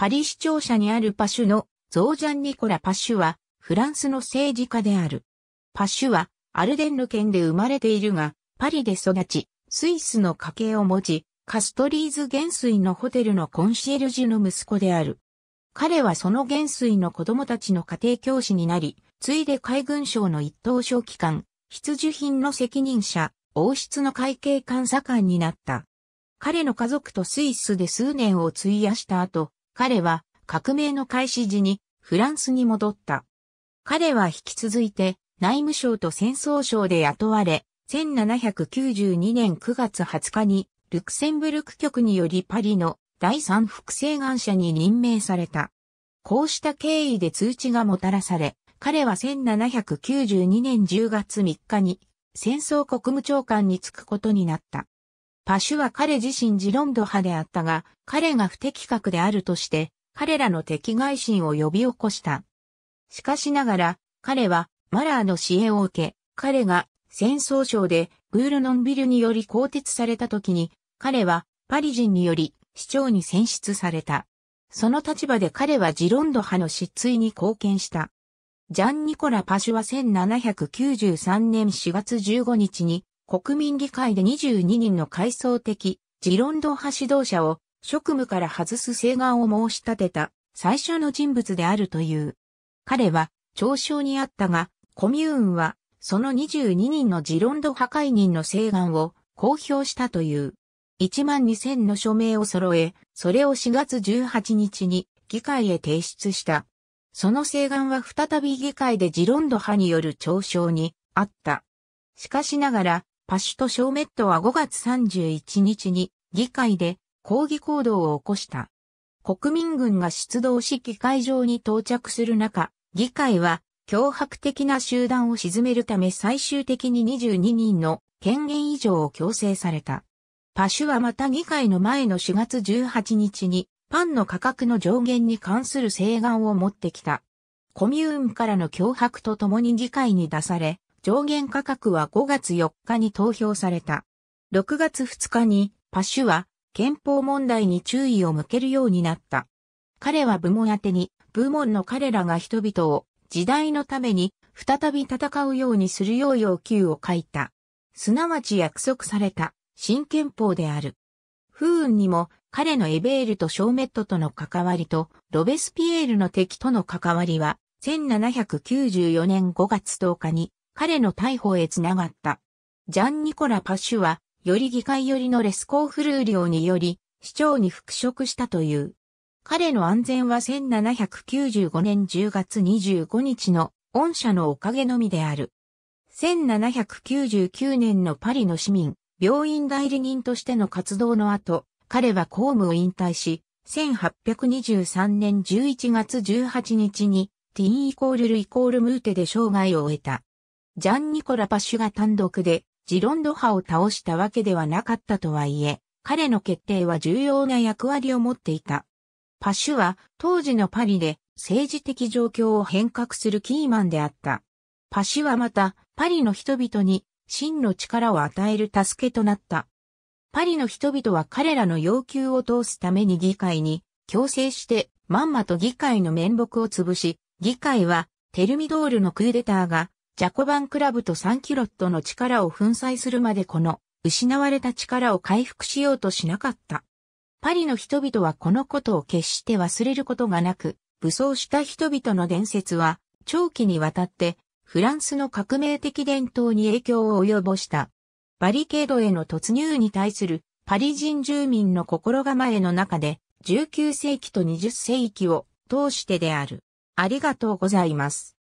パリ市庁舎にあるパシュのゾージャン・ニコラ・パシュは、フランスの政治家である。パシュは、アルデンヌ県で生まれているが、パリで育ち、スイスの家系を持ち、カストリーズ元帥のホテルのコンシェルジュの息子である。彼はその元帥の子供たちの家庭教師になり、ついで海軍省の一等小機関、必需品の責任者、王室の会計監査官になった。彼の家族とスイスで数年を費やした後、彼は革命の開始時にフランスに戻った。彼は引き続いて内務省と戦争省で雇われ、1792年9月20日にルクセンブルク局によりパリの第三複製願者に任命された。こうした経緯で通知がもたらされ、彼は1792年10月3日に戦争国務長官に就くことになった。パシュは彼自身ジロンド派であったが、彼が不適格であるとして、彼らの敵外心を呼び起こした。しかしながら、彼はマラーの支援を受け、彼が戦争省でグールノンビルにより更迭された時に、彼はパリ人により市長に選出された。その立場で彼はジロンド派の失墜に貢献した。ジャン・ニコラ・パシュは1793年4月15日に国民議会で22人の階層的、ジロンド派指導者を職務から外す請願を申し立てた最初の人物であるという。彼は、嘲笑にあったが、コミューンは、その22人のジロンド破壊人の請願を公表したという。1万2000の署名を揃え、それを4月18日に議会へ提出した。その請願は再び議会でジロンド派による嘲笑にあった。しかしながら、パシュト・ショーメットは5月31日に議会で抗議行動を起こした。国民軍が出動し議会場に到着する中、議会は脅迫的な集団を沈めるため最終的に22人の権限以上を強制された。パシュはまた議会の前の4月18日にパンの価格の上限に関する請願を持ってきた。コミューンからの脅迫とともに議会に出され、上限価格は5月4日に投票された。6月2日にパシュは憲法問題に注意を向けるようになった。彼は部門宛てに部門の彼らが人々を時代のために再び戦うようにするよう要求を書いた。すなわち約束された新憲法である。不運にも彼のエベールとショーメットとの関わりとロベスピエールの敵との関わりは1794年5月10日に彼の逮捕へつながった。ジャンニコラ・パッシュは、より議会寄りのレスコーフルーリオにより、市長に復職したという。彼の安全は1795年10月25日の御社のおかげのみである。1799年のパリの市民、病院代理人としての活動の後、彼は公務を引退し、1823年11月18日に、ティーンイコールルイコールムーテで生涯を終えた。ジャン・ニコラ・パシュが単独でジロンド派を倒したわけではなかったとはいえ、彼の決定は重要な役割を持っていた。パシュは当時のパリで政治的状況を変革するキーマンであった。パシュはまたパリの人々に真の力を与える助けとなった。パリの人々は彼らの要求を通すために議会に強制してまんまと議会の面目を潰し、議会はテルミドールのクーデターがジャコバンクラブとサンキロットの力を粉砕するまでこの失われた力を回復しようとしなかった。パリの人々はこのことを決して忘れることがなく、武装した人々の伝説は長期にわたってフランスの革命的伝統に影響を及ぼした。バリケードへの突入に対するパリ人住民の心構えの中で19世紀と20世紀を通してである。ありがとうございます。